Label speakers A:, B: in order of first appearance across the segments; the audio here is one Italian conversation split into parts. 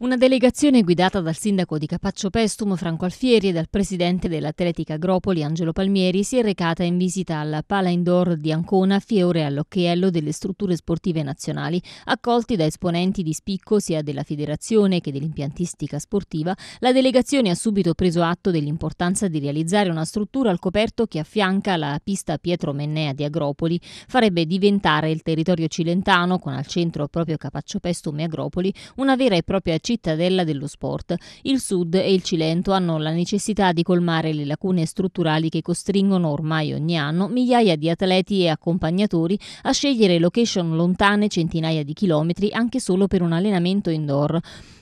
A: Una delegazione guidata dal sindaco di Capaccio Pestum Franco Alfieri e dal presidente dell'Atletica Agropoli Angelo Palmieri si è recata in visita alla Pala Indoor di Ancona, Fiore all'Occhiello delle strutture sportive nazionali, accolti da esponenti di spicco sia della federazione che dell'impiantistica sportiva. La delegazione ha subito preso atto dell'importanza di realizzare una struttura al coperto che affianca la pista Pietro Mennea di Agropoli, farebbe diventare il territorio cilentano con al centro proprio Capaccio Pestum e Agropoli una vera e propria città cittadella dello sport. Il Sud e il Cilento hanno la necessità di colmare le lacune strutturali che costringono ormai ogni anno migliaia di atleti e accompagnatori a scegliere location lontane centinaia di chilometri anche solo per un allenamento indoor.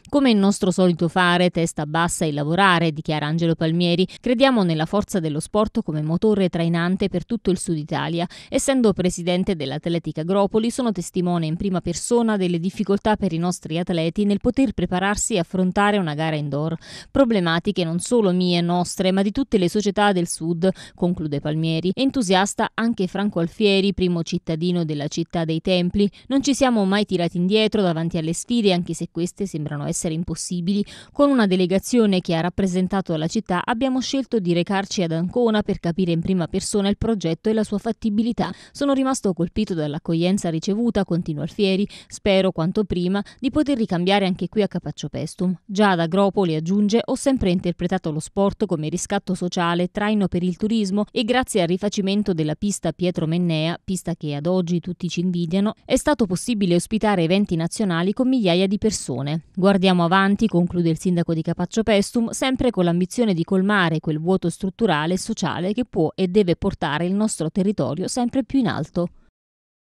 A: Come il nostro solito fare, testa bassa e lavorare, dichiara Angelo Palmieri, crediamo nella forza dello sport come motore trainante per tutto il Sud Italia. Essendo presidente dell'Atletica Agropoli, sono testimone in prima persona delle difficoltà per i nostri atleti nel poter prepararsi e affrontare una gara indoor. Problematiche non solo mie e nostre, ma di tutte le società del Sud, conclude Palmieri. Entusiasta anche Franco Alfieri, primo cittadino della città dei Templi. Non ci siamo mai tirati indietro davanti alle sfide, anche se queste sembrano essere essere impossibili, con una delegazione che ha rappresentato la città abbiamo scelto di recarci ad Ancona per capire in prima persona il progetto e la sua fattibilità. Sono rimasto colpito dall'accoglienza ricevuta, continua Alfieri, spero quanto prima di poter ricambiare anche qui a Capaccio Pestum. Già ad Agropoli, aggiunge, ho sempre interpretato lo sport come riscatto sociale, traino per il turismo e grazie al rifacimento della pista Pietro Mennea, pista che ad oggi tutti ci invidiano, è stato possibile ospitare eventi nazionali con migliaia di persone. Guardiamo Andiamo avanti, conclude il sindaco di Capaccio Pestum, sempre con l'ambizione di colmare quel vuoto strutturale e sociale che può e deve portare il nostro territorio sempre più in alto.